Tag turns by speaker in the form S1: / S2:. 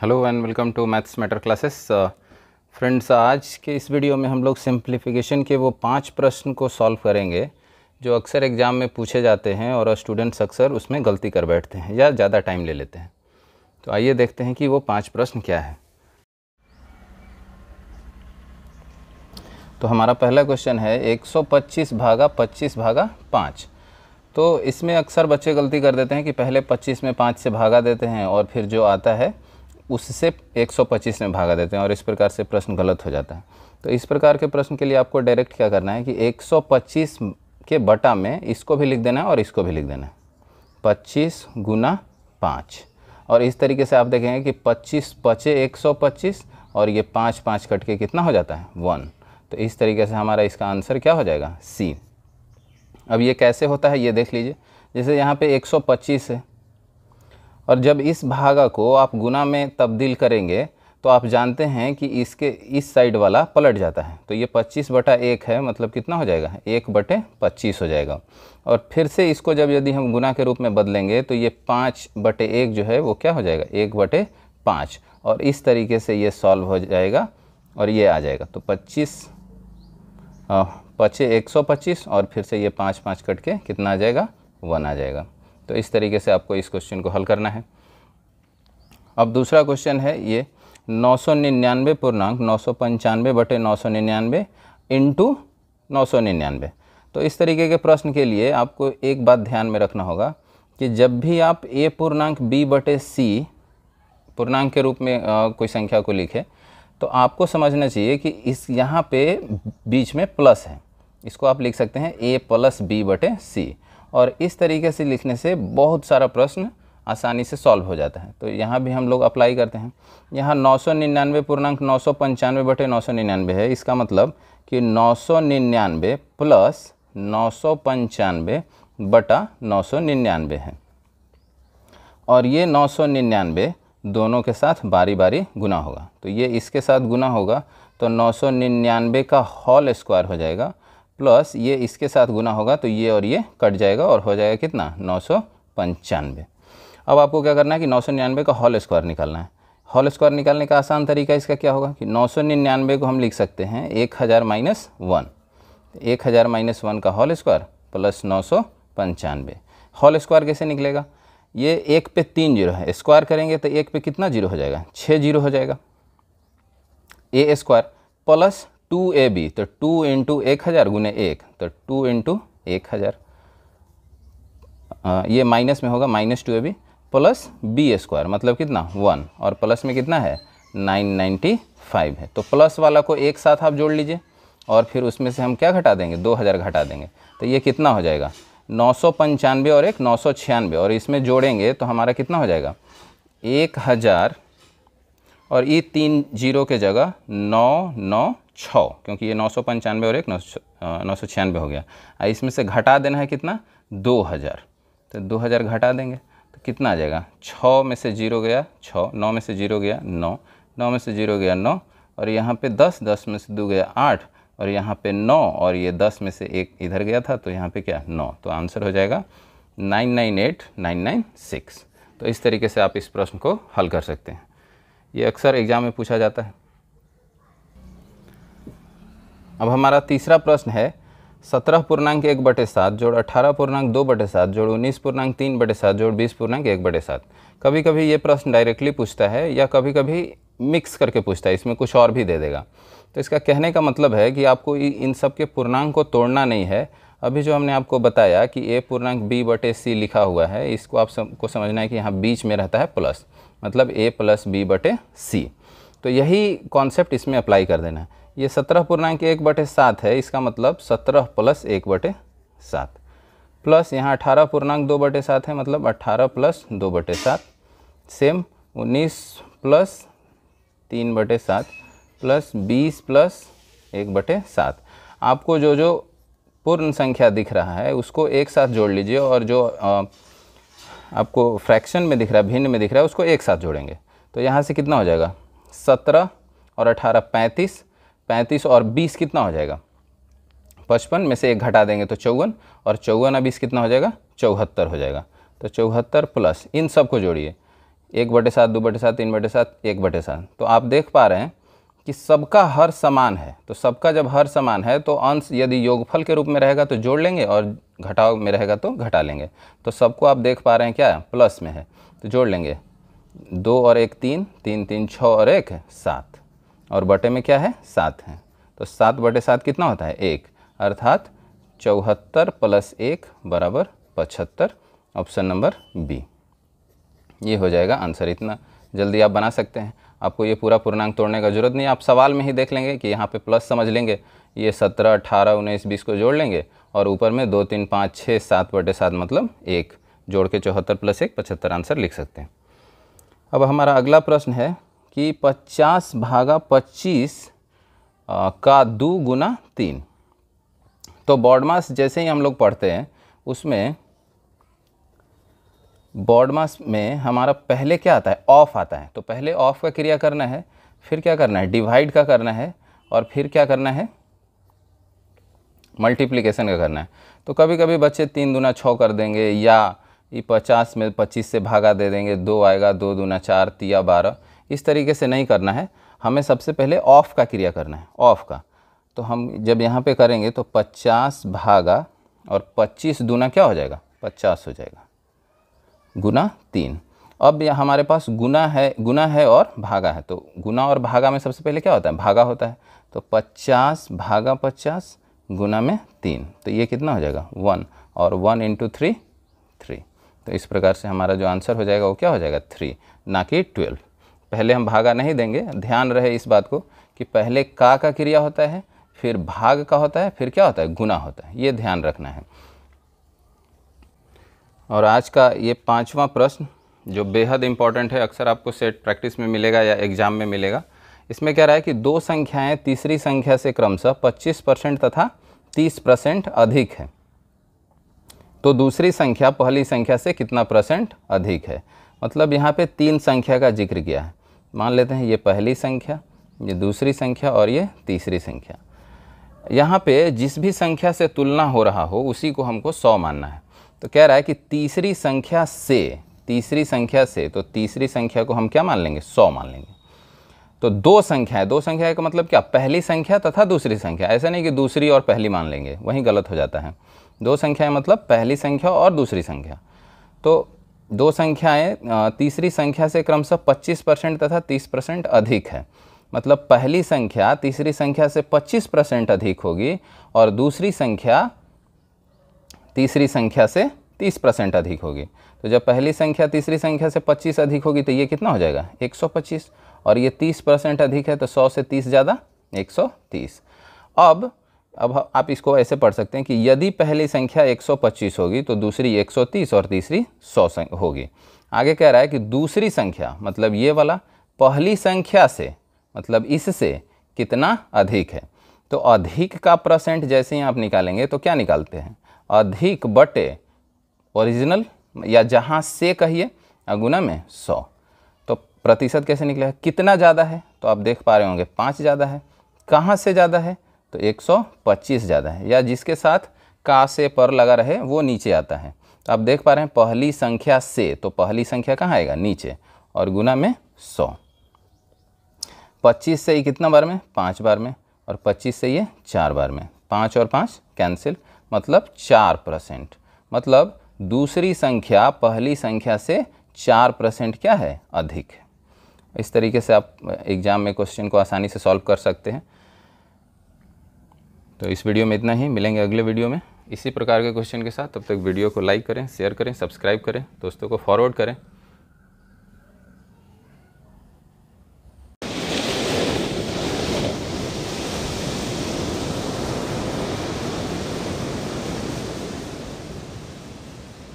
S1: hello and welcome to maths matter classes friends आज के इस वीडियो में हम लोग सिंप्लीफिकेशन के वो पांच प्रश्न को सॉल्व करेंगे जो अक्सर एग्ज़ाम में पूछे जाते हैं और स्टूडेंट्स अक्सर उसमें गलती कर बैठते हैं या ज़्यादा टाइम ले लेते हैं तो आइए देखते हैं कि वो पाँच प्रश्न क्या है तो हमारा पहला क्वेश्चन है एक भागा पच्चीस भागा पाँच तो इसमें अक्सर बच्चे गलती कर देते हैं कि पहले 25 में 5 से भागा देते हैं और फिर जो आता है उससे 125 में भागा देते हैं और इस प्रकार से प्रश्न गलत हो जाता है तो इस प्रकार के प्रश्न के लिए आपको डायरेक्ट क्या करना है कि 125 के बटा में इसको भी लिख देना है और इसको भी लिख देना है पच्चीस गुना पाँच और इस तरीके से आप देखेंगे कि पच्चीस पचे एक और ये पाँच पाँच कट के कितना हो जाता है वन तो इस तरीके से हमारा इसका आंसर क्या हो जाएगा सी अब ये कैसे होता है ये देख लीजिए जैसे यहाँ पे 125 है और जब इस भागा को आप गुना में तब्दील करेंगे तो आप जानते हैं कि इसके इस साइड वाला पलट जाता है तो ये 25 बटा एक है मतलब कितना हो जाएगा एक बटे पच्चीस हो जाएगा और फिर से इसको जब यदि हम गुना के रूप में बदलेंगे तो ये पाँच बटे एक जो है वो क्या हो जाएगा एक बटे पाँच और इस तरीके से ये सॉल्व हो जाएगा और ये आ जाएगा तो पच्चीस हाँ, पच्चीस एक सौ पच्चीस और फिर से ये पाँच पाँच कट के कितना आ जाएगा वन आ जाएगा तो इस तरीके से आपको इस क्वेश्चन को हल करना है अब दूसरा क्वेश्चन है ये नौ सौ निन्यानवे पूर्णांक नौ सौ पंचानवे बटे नौ सौ निन्यानवे इंटू नौ सौ निन्यानवे तो इस तरीके के प्रश्न के लिए आपको एक बात ध्यान में रखना होगा कि जब भी आप ए पूर्णांक बी बटे सी पूर्णांक के रूप में आ, कोई संख्या को लिखे तो आपको समझना चाहिए कि इस यहाँ पे बीच में प्लस है इसको आप लिख सकते हैं ए प्लस बी बटे सी और इस तरीके से लिखने से बहुत सारा प्रश्न आसानी से सॉल्व हो जाता है तो यहाँ भी हम लोग अप्लाई करते हैं यहाँ नौ सौ निन्यानवे पूर्णांक नौ सौ पंचानवे बटे नौ सौ निन्यानवे है इसका मतलब कि नौ सौ निन्यानवे प्लस नौ सौ पंचानवे बटा नौ सौ निन्यानवे है और ये नौ सौ निन्यानवे दोनों के साथ बारी बारी गुना होगा तो ये इसके साथ गुना होगा तो नौ सौ निन्यानवे का हॉल स्क्वायर हो जाएगा प्लस ये इसके साथ गुना होगा तो ये और ये कट जाएगा और हो जाएगा कितना नौ सौ पंचानवे अब आपको क्या करना है कि नौ सौ निन्यानवे का होल स्क्वायर निकालना है हॉल स्क्वायर निकालने का आसान तरीका इसका क्या होगा कि नौ सौ निन्यानवे को हम लिख सकते हैं एक हज़ार माइनस वन एक हज़ार माइनस वन का होल स्क्वायर प्लस नौ सौ पंचानवे होल स्क्वायर कैसे निकलेगा ये एक पे तीन जीरो है स्क्वायर करेंगे तो एक पे कितना जीरो हो जाएगा छः जीरो हो जाएगा A square plus two A B तो टू इंटू एक हज़ार गुने एक तो टू इंटू एक हज़ार हाँ, ये माइनस में होगा minus two A B plus B square मतलब कितना वन और प्लस में कितना है नाइन नाइन्टी फाइव है तो प्लस वाला को एक साथ आप जोड़ लीजिए और फिर उसमें से हम क्या घटा देंगे दो हज़ार घटा देंगे तो ये कितना हो जाएगा नौ सौ पंचानवे और एक नौ सौ छियानवे और इसमें जोड़ेंगे तो हमारा कितना हो जाएगा एक हज़ार और ये तीन जीरो के जगह नौ नौ छः क्योंकि ये नौ सौ पंचानवे और एक नौ सौ नौ सौ छियानवे हो गया इसमें से घटा देना है कितना दो हज़ार तो दो हज़ार घटा देंगे तो कितना आ जाएगा छः में से जीरो गया छः नौ में से जीरो गया नौ नौ में से जीरो गया नौ और यहाँ पे दस दस में से दो गया आठ और यहाँ पे नौ और ये दस में से एक इधर गया था तो यहाँ पर क्या नौ तो आंसर हो जाएगा nine nine eight nine nine six तो इस तरीके से आप इस प्रश्न को हल कर सकते हैं ये अक्सर एग्ज़ाम में पूछा जाता है अब हमारा तीसरा प्रश्न है सत्रह पूर्णांक एक बटे सात जोड़ अठारह पूर्णांक दो बटे सात जोड़ उन्नीस पूर्णांक तीन बटे सात जोड़ बीस पूर्णांक एक बटे सात कभी कभी ये प्रश्न डायरेक्टली पूछता है या कभी कभी मिक्स करके पूछता है इसमें कुछ और भी दे देगा तो इसका कहने का मतलब है कि आपको इन सब के पूर्णांक को तोड़ना नहीं है अभी जो हमने आपको बताया कि ए पूर्णांक बी बटे सी लिखा हुआ है इसको आप सबको समझना है कि यहाँ बीच में रहता है प्लस मतलब ए प्लस बी बटे सी तो यही कॉन्सेप्ट इसमें अप्लाई कर देना है ये सत्रह पूर्णांक एक बटे सात है इसका मतलब सत्रह प्लस एक बटे सात प्लस यहाँ अठारह पूर्णांक दो बटे सात है मतलब अट्ठारह प्लस दो बटे सात सेम उन्नीस प्लस तीन बटे सात प्लस बीस प्लस एक बटे सात आपको जो जो पूर्ण संख्या दिख रहा है उसको एक साथ जोड़ लीजिए और जो आ, आपको फ्रैक्शन में दिख रहा है भिन्न में दिख रहा है उसको एक साथ जोड़ेंगे तो यहाँ से कितना हो जाएगा सत्रह और अठारह पैंतीस पैंतीस और बीस कितना हो जाएगा पचपन में से एक घटा देंगे तो चौवन और चौवन और बीस कितना हो जाएगा चौहत्तर हो जाएगा तो चौहत्तर प्लस इन सब को जोड़िए एक बटे सात दो बटे सात तीन बटे सात एक बटे सात तो आप देख पा रहे हैं कि सबका हर समान है तो सबका जब हर समान है तो अंश यदि योगफल के रूप में रहेगा तो जोड़ लेंगे और घटाव में रहेगा तो घटा लेंगे तो सबको आप देख पा रहे हैं क्या प्लस में है तो जोड़ लेंगे दो और एक तीन तीन तीन छः और एक सात और बटे में क्या है सात है तो सात बटे सात कितना होता है एक अर्थात चौहत्तर प्लस एक बराबर पचहत्तर ऑप्शन नंबर बी ये हो जाएगा आंसर इतना जल्दी आप बना सकते हैं आपको ये पूरा पूर्णांक तोड़ने का जरूरत नहीं आप सवाल में ही देख लेंगे कि यहाँ पे प्लस समझ लेंगे ये सत्रह अठारह उन्नीस बीस को जोड़ लेंगे और ऊपर में दो तीन पाँच छः सात बटे सात मतलब एक जोड़ के चौहत्तर प्लस एक पचहत्तर आंसर लिख सकते हैं अब हमारा अगला प्रश्न है कि 50 भागा 25 का दो गुना तीन तो बॉडमास जैसे ही हम लोग पढ़ते हैं उसमें बॉडमास में हमारा पहले क्या आता है ऑफ आता है तो पहले ऑफ का क्रिया करना है फिर क्या करना है डिवाइड का करना है और फिर क्या करना है मल्टीप्लिकेशन का करना है तो कभी कभी बच्चे तीन दूना छः कर देंगे या ये पचास में पच्चीस से भागा दे देंगे दो आएगा दो दूना चार तिया बारह इस तरीके से नहीं करना है हमें सबसे पहले ऑफ़ का क्रिया करना है ऑफ़ का तो हम जब यहाँ पे करेंगे तो पचास भागा और पच्चीस दुना क्या हो जाएगा पचास हो जाएगा गुना तीन अब हमारे पास गुना है गुना है और भागा है तो गुना और भागा में सबसे पहले क्या होता है भागा होता है तो पचास भागा पचास गुना में तीन तो ये कितना हो जाएगा वन और वन इंटू थ्री थ्री तो इस प्रकार से हमारा जो आंसर हो जाएगा वो क्या हो जाएगा थ्री ना कि ट्वेल्व पहले हम भागा नहीं देंगे ध्यान रहे इस बात को कि पहले का का क्रिया होता है फिर भाग का होता है फिर क्या होता है गुना होता है ये ध्यान रखना है और आज का ये पांचवा प्रश्न जो बेहद इंपॉर्टेंट है अक्सर आपको सेट प्रैक्टिस में मिलेगा या एग्ज़ाम में मिलेगा इसमें कह रहा है कि दो संख्याएं तीसरी संख्या से क्रमशः 25 परसेंट तथा 30 परसेंट अधिक है तो दूसरी संख्या पहली संख्या से कितना परसेंट अधिक है मतलब यहाँ पे तीन संख्या का जिक्र किया है मान लेते हैं ये पहली संख्या ये दूसरी संख्या और ये तीसरी संख्या यहाँ पे जिस भी संख्या से तुलना हो रहा हो उसी को हमको सौ मानना है तो कह रहा है कि तीसरी संख्या से तीसरी संख्या से तो तीसरी संख्या को हम क्या मान लेंगे सौ मान लेंगे तो दो संख्याएं दो संख्या का मतलब क्या पहली संख्या तथा दूसरी संख्या ऐसा नहीं कि दूसरी और पहली मान लेंगे वहीं गलत हो जाता है दो संख्याएँ मतलब पहली संख्या और दूसरी संख्या तो दो संख्याएं तीसरी संख्या से क्रमशः 25 परसेंट तथा 30 परसेंट अधिक है मतलब पहली संख्या तीसरी संख्या से 25 परसेंट अधिक होगी और दूसरी संख्या तीसरी संख्या से 30 परसेंट अधिक होगी तो जब पहली संख्या तीसरी संख्या से 25 अधिक होगी तो ये कितना हो जाएगा 125 और ये 30 परसेंट अधिक है तो 100 से 30 ज़्यादा 130 अब अब आप इसको ऐसे पढ़ सकते हैं कि यदि पहली संख्या 125 होगी तो दूसरी 130 और तीसरी 100 होगी आगे कह रहा है कि दूसरी संख्या मतलब ये वाला पहली संख्या से मतलब इससे कितना अधिक है तो अधिक का परसेंट जैसे ही आप निकालेंगे तो क्या निकालते हैं अधिक बटे ओरिजिनल या जहाँ से कहिए अगुना में सौ तो प्रतिशत कैसे निकलेगा कितना ज़्यादा है तो आप देख पा रहे होंगे पाँच ज़्यादा है कहाँ से ज़्यादा है तो 125 ज़्यादा है या जिसके साथ का से पर लगा रहे वो नीचे आता है तो आप देख पा रहे हैं पहली संख्या से तो पहली संख्या कहाँ आएगा नीचे और गुना में सौ पच्चीस से ये कितना बार में पाँच बार में और पच्चीस से ये चार बार में पाँच और पाँच कैंसिल मतलब चार परसेंट मतलब दूसरी संख्या पहली संख्या से चार परसेंट क्या है अधिक इस तरीके से आप एग्ज़ाम में क्वेश्चन को आसानी से सॉल्व कर सकते हैं तो इस वीडियो में इतना ही मिलेंगे अगले वीडियो में इसी प्रकार के क्वेश्चन के साथ तब तक वीडियो को लाइक करें शेयर करें सब्सक्राइब करें दोस्तों को फॉरवर्ड करें